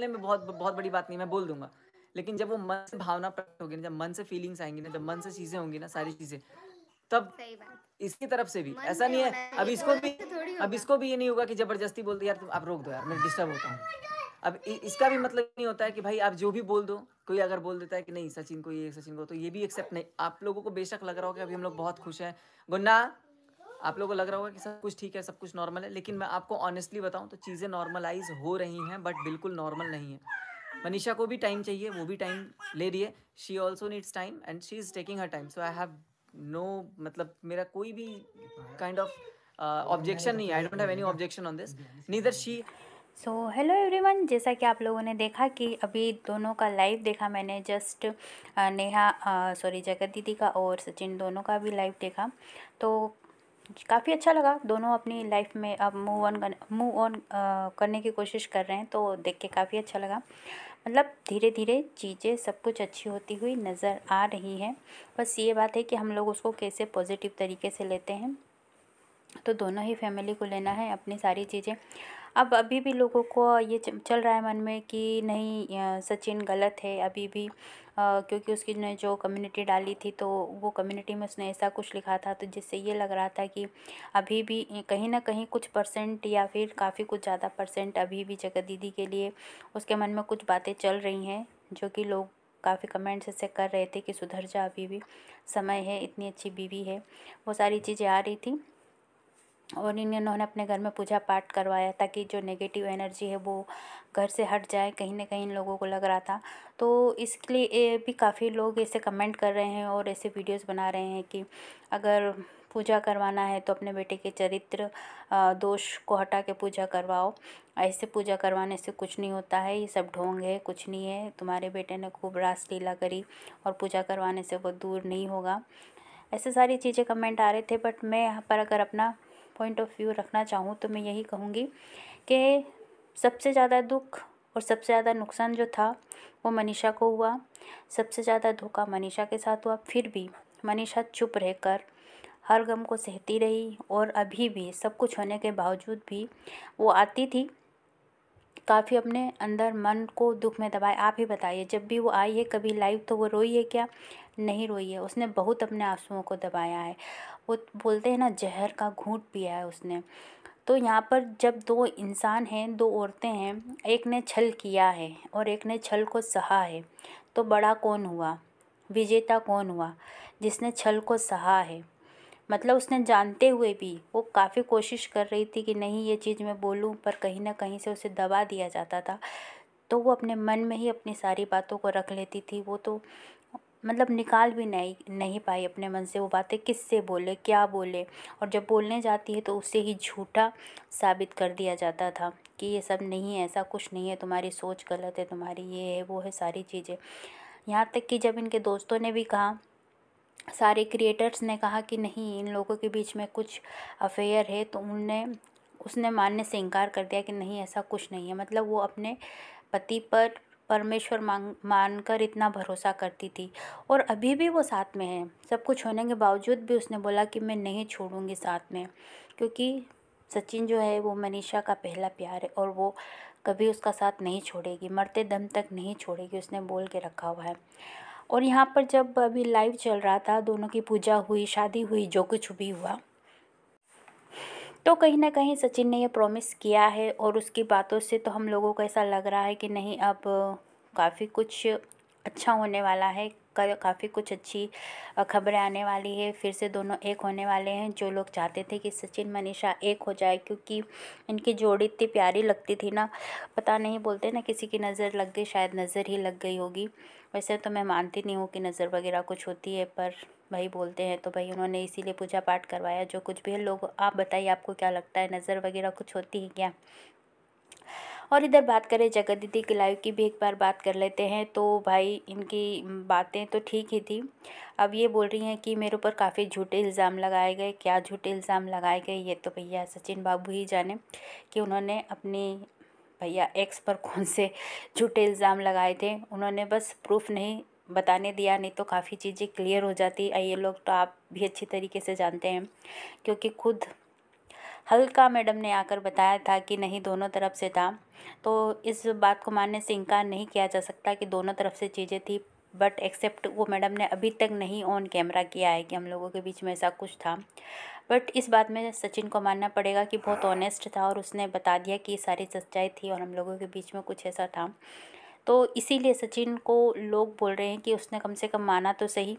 बोलने में बहुत बहुत बड़ी बात नहीं मैं बोल दूंगा लेकिन जब वो मन से भावना प्रकट होगी ना जब मन से फीलिंग्स आएंगी ना जब मन से चीजें होंगी ना सारी चीजें तब इसकी तरफ से भी ऐसा नहीं है अब इसको भी अब इसको भी ये नहीं होगा कि जबरदस्ती बोल दो यार आप रोक दो यार मैं डिस्टर्ब होता हूँ अब इसका भी मतलब नहीं होता है कि भाई आप जो भी बोल दो कोई अगर बोल देता है कि नहीं सचिन को ये सचिन को तो ये भी एक्सेप्ट नहीं आप लोगों को बेशक लग रहा हो कि अभी हम लोग बहुत खुश हैं गुन्ना आप लोगों को लग रहा होगा कि सब कुछ ठीक है सब कुछ नॉर्मल है लेकिन मैं आपको ऑनेस्टली बताऊँ तो चीज़ें नॉर्मलाइज हो रही हैं बट बिल्कुल नॉर्मल नहीं है मनीषा को भी टाइम चाहिए वो भी टाइम ले रही है she also needs time and she is taking her time so I have no मतलब मेरा कोई भी काइंड ऑफ ऑब्जेक्शन नहीं I don't have any objection on this neither she so hello everyone जैसा कि आप लोगों ने देखा कि अभी दोनों का लाइव देखा मैंने जस्ट uh, Neha sorry uh, Jagat दीदी का और सचिन दोनों का भी लाइव देखा तो काफ़ी अच्छा लगा दोनों अपनी लाइफ में अब मूव ऑन मूव ऑन करने की कोशिश कर रहे हैं तो देख के काफ़ी अच्छा लगा मतलब धीरे धीरे चीज़ें सब कुछ अच्छी होती हुई नज़र आ रही हैं बस ये बात है कि हम लोग उसको कैसे पॉजिटिव तरीके से लेते हैं तो दोनों ही फैमिली को लेना है अपनी सारी चीज़ें अब अभी भी लोगों को ये चल रहा है मन में कि नहीं सचिन गलत है अभी भी आ, क्योंकि उसकी ने जो कम्युनिटी डाली थी तो वो कम्युनिटी में उसने ऐसा कुछ लिखा था तो जिससे ये लग रहा था कि अभी भी कहीं ना कहीं कुछ परसेंट या फिर काफ़ी कुछ ज़्यादा परसेंट अभी भी जगत दीदी के लिए उसके मन में कुछ बातें चल रही हैं जो कि लोग काफ़ी कमेंट्स ऐसे कर रहे थे कि सुधर जा अभी भी समय है इतनी अच्छी बीवी है वो सारी चीज़ें आ रही थी और इन्हें उन्होंने अपने घर में पूजा पाठ करवाया ताकि जो नेगेटिव एनर्जी है वो घर से हट जाए कहीं न कहीं इन लोगों को लग रहा था तो इसके लिए भी काफ़ी लोग ऐसे कमेंट कर रहे हैं और ऐसे वीडियोस बना रहे हैं कि अगर पूजा करवाना है तो अपने बेटे के चरित्र दोष को हटा के पूजा करवाओ ऐसे पूजा करवाने से कुछ नहीं होता है ये सब ढोंग है कुछ नहीं है तुम्हारे बेटे ने खूब रास लीला करी और पूजा करवाने से वो दूर नहीं होगा ऐसे सारी चीज़ें कमेंट आ रहे थे बट मैं यहाँ पर अगर अपना पॉइंट ऑफ व्यू रखना चाहूँ तो मैं यही कहूँगी कि सबसे ज़्यादा दुख और सबसे ज़्यादा नुकसान जो था वो मनीषा को हुआ सबसे ज़्यादा धोखा मनीषा के साथ हुआ फिर भी मनीषा चुप रहकर हर गम को सहती रही और अभी भी सब कुछ होने के बावजूद भी वो आती थी काफ़ी अपने अंदर मन को दुख में दबाए आप ही बताइए जब भी वो आई है कभी लाइव तो वो रोई है क्या नहीं रोई है उसने बहुत अपने आंसुओं को दबाया है वो बोलते हैं ना ज़हर का घूट पिया है उसने तो यहाँ पर जब दो इंसान हैं दो औरतें हैं एक ने छल किया है और एक ने छल को सहा है तो बड़ा कौन हुआ विजेता कौन हुआ जिसने छल को सहा है मतलब उसने जानते हुए भी वो काफ़ी कोशिश कर रही थी कि नहीं ये चीज़ मैं बोलूँ पर कहीं ना कहीं से उसे दबा दिया जाता था तो वो अपने मन में ही अपनी सारी बातों को रख लेती थी वो तो मतलब निकाल भी नहीं नहीं पाई अपने मन से वो बातें किससे बोले क्या बोले और जब बोलने जाती है तो उससे ही झूठा साबित कर दिया जाता था कि ये सब नहीं है ऐसा कुछ नहीं है तुम्हारी सोच गलत है तुम्हारी ये है वो है सारी चीज़ें यहाँ तक कि जब इनके दोस्तों ने भी कहा सारे क्रिएटर्स ने कहा कि नहीं इन लोगों के बीच में कुछ अफेयर है तो उनने उसने मानने से इनकार कर दिया कि नहीं ऐसा कुछ नहीं है मतलब वो अपने पति पर परमेश्वर मांग कर इतना भरोसा करती थी और अभी भी वो साथ में है सब कुछ होने के बावजूद भी उसने बोला कि मैं नहीं छोड़ूंगी साथ में क्योंकि सचिन जो है वो मनीषा का पहला प्यार है और वो कभी उसका साथ नहीं छोड़ेगी मरते दम तक नहीं छोड़ेगी उसने बोल के रखा हुआ है और यहाँ पर जब अभी लाइव चल रहा था दोनों की पूजा हुई शादी हुई जो कुछ भी हुआ तो कहीं ना कहीं सचिन ने यह प्रॉमिस किया है और उसकी बातों से तो हम लोगों को ऐसा लग रहा है कि नहीं अब काफ़ी कुछ अच्छा होने वाला है का काफ़ी कुछ अच्छी खबरें आने वाली है फिर से दोनों एक होने वाले हैं जो लोग चाहते थे कि सचिन मनीषा एक हो जाए क्योंकि इनकी जोड़ी इतनी प्यारी लगती थी ना पता नहीं बोलते ना किसी की नज़र लग गई शायद नज़र ही लग गई होगी वैसे तो मैं मानती नहीं हूँ कि नज़र वगैरह कुछ होती है पर भाई बोलते हैं तो भाई उन्होंने इसीलिए पूजा पाठ करवाया जो कुछ भी है लोग आप बताइए आपको क्या लगता है नज़र वगैरह कुछ होती है क्या और इधर बात करें जगत दीदी की लाइव की भी एक बार बात कर लेते हैं तो भाई इनकी बातें तो ठीक ही थी अब ये बोल रही हैं कि मेरे ऊपर काफ़ी झूठे इल्ज़ाम लगाए गए क्या झूठे इल्ज़ाम लगाए गए ये तो भैया सचिन बाबू ही जाने कि उन्होंने अपनी भैया एक्स पर कौन से झूठे इल्ज़ाम लगाए थे उन्होंने बस प्रूफ नहीं बताने दिया नहीं तो काफ़ी चीज़ें क्लियर हो जाती ये लोग तो आप भी अच्छी तरीके से जानते हैं क्योंकि खुद हल्का मैडम ने आकर बताया था कि नहीं दोनों तरफ से था तो इस बात को मानने से इनकार नहीं किया जा सकता कि दोनों तरफ से चीज़ें थी बट एक्सेप्ट वो मैडम ने अभी तक नहीं ऑन कैमरा किया है कि हम लोगों के बीच में ऐसा कुछ था बट इस बात में सचिन को मानना पड़ेगा कि बहुत ऑनेस्ट था और उसने बता दिया कि सारी सच्चाई थी और हम लोगों के बीच में कुछ ऐसा था तो इसीलिए सचिन को लोग बोल रहे हैं कि उसने कम से कम माना तो सही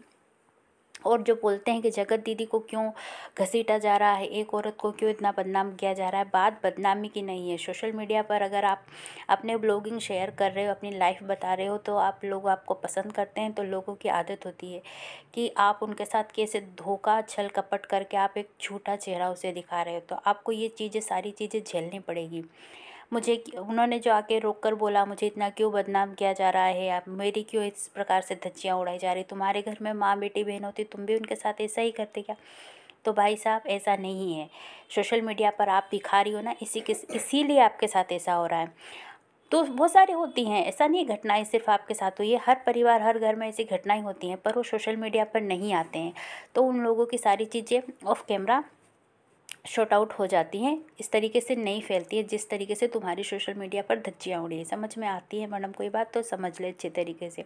और जो बोलते हैं कि जगत दीदी को क्यों घसीटा जा रहा है एक औरत को क्यों इतना बदनाम किया जा रहा है बात बदनामी की नहीं है सोशल मीडिया पर अगर आप अपने ब्लॉगिंग शेयर कर रहे हो अपनी लाइफ बता रहे हो तो आप लोग आपको पसंद करते हैं तो लोगों की आदत होती है कि आप उनके साथ कैसे धोखा छल कपट करके आप एक झूठा चेहरा उसे दिखा रहे हो तो आपको ये चीज़ें सारी चीज़ें झेलनी पड़ेगी मुझे उन्होंने जो आके रोक कर बोला मुझे इतना क्यों बदनाम किया जा रहा है आप मेरी क्यों इस प्रकार से धज्जियाँ उड़ाई जा रही तुम्हारे घर में माँ बेटी बहन होती तुम भी उनके साथ ऐसा ही करते क्या तो भाई साहब ऐसा नहीं है सोशल मीडिया पर आप दिखा रही हो ना इसी के इसीलिए आपके साथ ऐसा हो रहा है तो बहुत सारी होती हैं ऐसा नहीं घटनाएं सिर्फ आपके साथ हुई है हर परिवार हर घर में ऐसी घटनाएं होती हैं पर वो सोशल मीडिया पर नहीं आते हैं तो उन लोगों की सारी चीज़ें ऑफ कैमरा शॉर्ट आउट हो जाती हैं इस तरीके से नहीं फैलती है जिस तरीके से तुम्हारी सोशल मीडिया पर धज्जियाँ उड़ी हैं समझ में आती है मैडम कोई बात तो समझ ले अच्छे तरीके से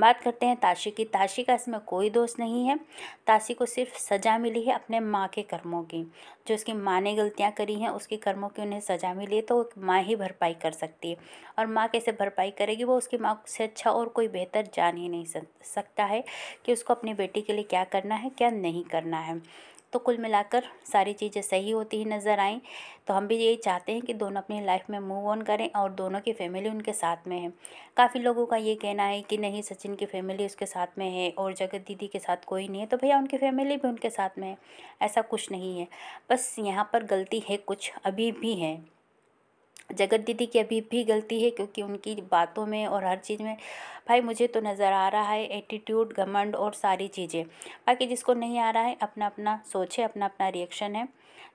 बात करते हैं ताशी की ताशी का इसमें कोई दोष नहीं है ताशी को सिर्फ सज़ा मिली है अपने माँ के कर्मों की जो उसकी माँ ने गलतियाँ करी हैं उसके कर्मों की उन्हें सज़ा मिली है तो माँ ही भरपाई कर सकती है और माँ कैसे भरपाई करेगी वो उसकी माँ से अच्छा और कोई बेहतर जान ही नहीं सकता है कि उसको अपनी बेटी के लिए क्या करना है क्या नहीं करना है तो कुल मिलाकर सारी चीज़ें सही होती ही नज़र आएँ तो हम भी यही चाहते हैं कि दोनों अपनी लाइफ में मूव ऑन करें और दोनों की फैमिली उनके साथ में है काफ़ी लोगों का ये कहना है कि नहीं सचिन की फैमिली उसके साथ में है और जगत दीदी के साथ कोई नहीं है तो भैया उनकी फैमिली भी उनके साथ में है ऐसा कुछ नहीं है बस यहाँ पर गलती है कुछ अभी भी है जगत दीदी की अभी भी गलती है क्योंकि उनकी बातों में और हर चीज़ में भाई मुझे तो नज़र आ रहा है एटीट्यूड घमंड और सारी चीज़ें बाकी जिसको नहीं आ रहा है अपना अपना सोचे अपना अपना रिएक्शन है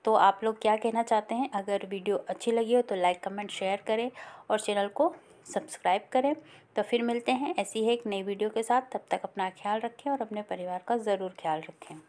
तो आप लोग क्या कहना चाहते हैं अगर वीडियो अच्छी लगी हो तो लाइक कमेंट शेयर करें और चैनल को सब्सक्राइब करें तो फिर मिलते हैं ऐसी ही है एक नई वीडियो के साथ तब तक अपना ख्याल रखें और अपने परिवार का ज़रूर ख्याल रखें